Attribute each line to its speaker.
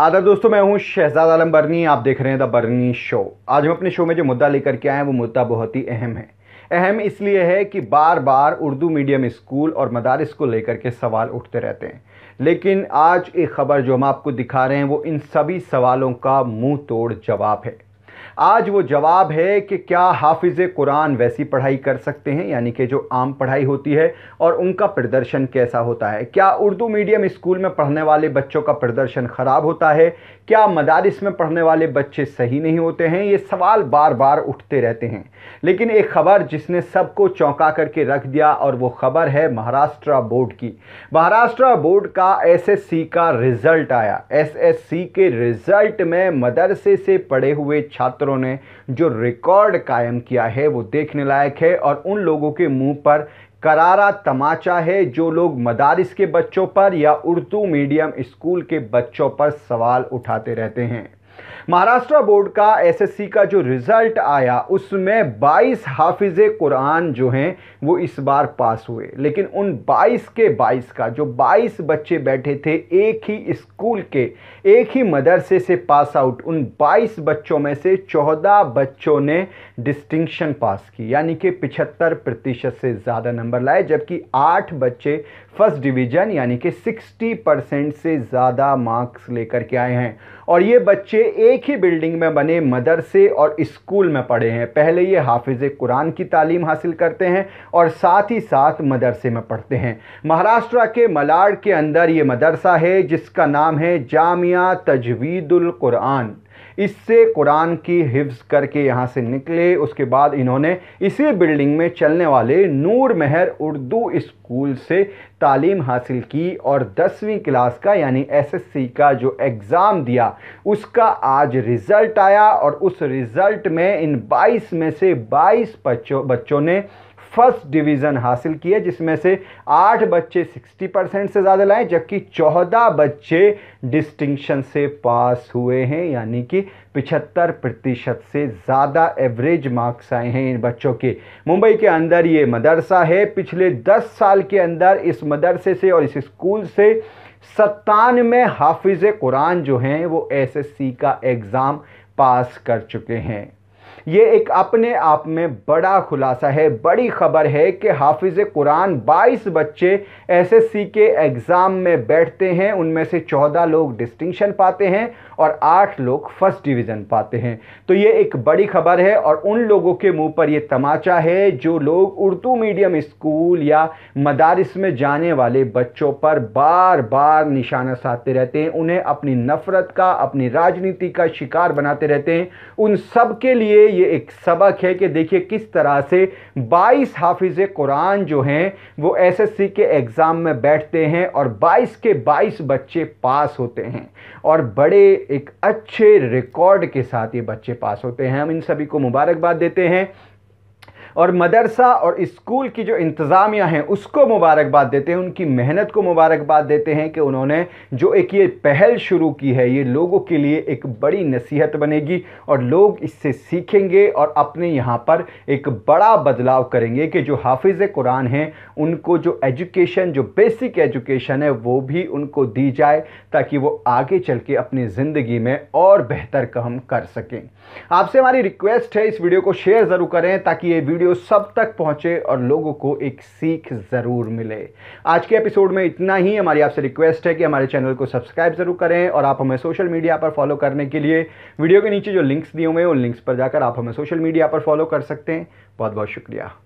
Speaker 1: आदर दोस्तों मैं हूं शहजाद आलम बर्नी आप देख रहे हैं द बर्नी शो आज हम अपने शो में जो मुद्दा लेकर के आए हैं वो मुद्दा बहुत ही अहम है अहम इसलिए है कि बार बार उर्दू मीडियम स्कूल और मदारस को लेकर के सवाल उठते रहते हैं लेकिन आज एक खबर जो हम आपको दिखा रहे हैं वो इन सभी सवालों का मुंह तोड़ जवाब है आज वो जवाब है कि क्या हाफिज़ कुरान वैसी पढ़ाई कर सकते हैं यानी कि जो आम पढ़ाई होती है और उनका प्रदर्शन कैसा होता है क्या उर्दू मीडियम स्कूल में पढ़ने वाले बच्चों का प्रदर्शन ख़राब होता है क्या मदारस में पढ़ने वाले बच्चे सही नहीं होते हैं ये सवाल बार बार उठते रहते हैं लेकिन एक खबर जिसने सबको चौंका करके रख दिया और वो खबर है महाराष्ट्र बोर्ड की महाराष्ट्र बोर्ड का एस का रिज़ल्ट आया एस के रिज़ल्ट में मदरसे से पढ़े हुए छात्रों ऑथरों ने जो रिकॉर्ड कायम किया है वो देखने लायक है और उन लोगों के मुंह पर करारा तमाचा है जो लोग मदारिस के बच्चों पर या उर्दू मीडियम स्कूल के बच्चों पर सवाल उठाते रहते हैं महाराष्ट्र बोर्ड का एसएससी का जो रिज़ल्ट आया उसमें 22 हाफिज़ कुरान जो हैं वो इस बार पास हुए लेकिन उन 22 के 22 का जो 22 बच्चे बैठे थे एक ही स्कूल के एक ही मदरसे से पास आउट उन 22 बच्चों में से 14 बच्चों ने डिस्टिंक्शन पास की यानी कि 75 प्रतिशत से ज़्यादा नंबर लाए जबकि आठ बच्चे फर्स्ट डिवीज़न यानी कि 60 परसेंट से ज़्यादा मार्क्स लेकर के आए हैं और ये बच्चे एक एक ही बिल्डिंग में बने मदरसे और स्कूल में पढ़े हैं पहले ये हाफिज़ कुरान की तालीम हासिल करते हैं और साथ ही साथ मदरसे में पढ़ते हैं महाराष्ट्र के मलाड के अंदर ये मदरसा है जिसका नाम है जामिया तजवीदुल कुरान इससे कुरान की हिफ्ज करके यहाँ से निकले उसके बाद इन्होंने इसी बिल्डिंग में चलने वाले नूर महर उर्दू स्कूल से तालीम हासिल की और दसवीं क्लास का यानी एसएससी का जो एग्ज़ाम दिया उसका आज रिज़ल्ट आया और उस रिज़ल्ट में इन 22 में से 22 बच्चों बच्चों ने फर्स्ट डिवीज़न हासिल की है जिसमें से आठ बच्चे 60 परसेंट से ज़्यादा लाए जबकि चौदह बच्चे डिस्टिंक्शन से पास हुए हैं यानी कि पिछहत्तर प्रतिशत से ज़्यादा एवरेज मार्क्स आए हैं इन बच्चों के मुंबई के अंदर ये मदरसा है पिछले दस साल के अंदर इस मदरसे से और इस स्कूल से सत्तानवे हाफिज़ कुरान जो हैं वो एसएससी का एग्ज़ाम पास कर चुके हैं ये एक अपने आप में बड़ा खुलासा है बड़ी खबर है कि हाफिज़ कुरान 22 बच्चे एसएससी के एग्ज़ाम में बैठते हैं उनमें से 14 लोग डिस्टिंक्शन पाते हैं और 8 लोग फर्स्ट डिवीज़न पाते हैं तो ये एक बड़ी खबर है और उन लोगों के मुंह पर ये तमाचा है जो लोग उर्दू मीडियम स्कूल या मदारस में जाने वाले बच्चों पर बार बार निशाना साधते रहते हैं उन्हें अपनी नफ़रत का अपनी राजनीति का शिकार बनाते रहते हैं उन सब के लिए ये एक सबक है कि देखिए किस तरह से 22 हाफिज़ कुरान जो हैं वो एसएससी के एग्ज़ाम में बैठते हैं और 22 के 22 बच्चे पास होते हैं और बड़े एक अच्छे रिकॉर्ड के साथ ये बच्चे पास होते हैं हम इन सभी को मुबारकबाद देते हैं और मदरसा और स्कूल की जो इंतज़ामिया हैं उसको मुबारकबाद देते हैं उनकी मेहनत को मुबारकबाद देते हैं कि उन्होंने जो एक ये पहल शुरू की है ये लोगों के लिए एक बड़ी नसीहत बनेगी और लोग इससे सीखेंगे और अपने यहाँ पर एक बड़ा बदलाव करेंगे कि जो हाफिज़ कुरान हैं उनको जो एजुकेशन जो बेसिक एजुकेशन है वो भी उनको दी जाए ताकि वो आगे चल के अपनी ज़िंदगी में और बेहतर काम कर सकें आपसे हमारी रिक्वेस्ट है इस वीडियो को शेयर ज़रूर करें ताकि ये वीडियो वीडियो सब तक पहुंचे और लोगों को एक सीख ज़रूर मिले आज के एपिसोड में इतना ही हमारी आपसे रिक्वेस्ट है कि हमारे चैनल को सब्सक्राइब ज़रूर करें और आप हमें सोशल मीडिया पर फॉलो करने के लिए वीडियो के नीचे जो लिंक्स दिए हुए हैं उन लिंक्स पर जाकर आप हमें सोशल मीडिया पर फॉलो कर सकते हैं बहुत बहुत शुक्रिया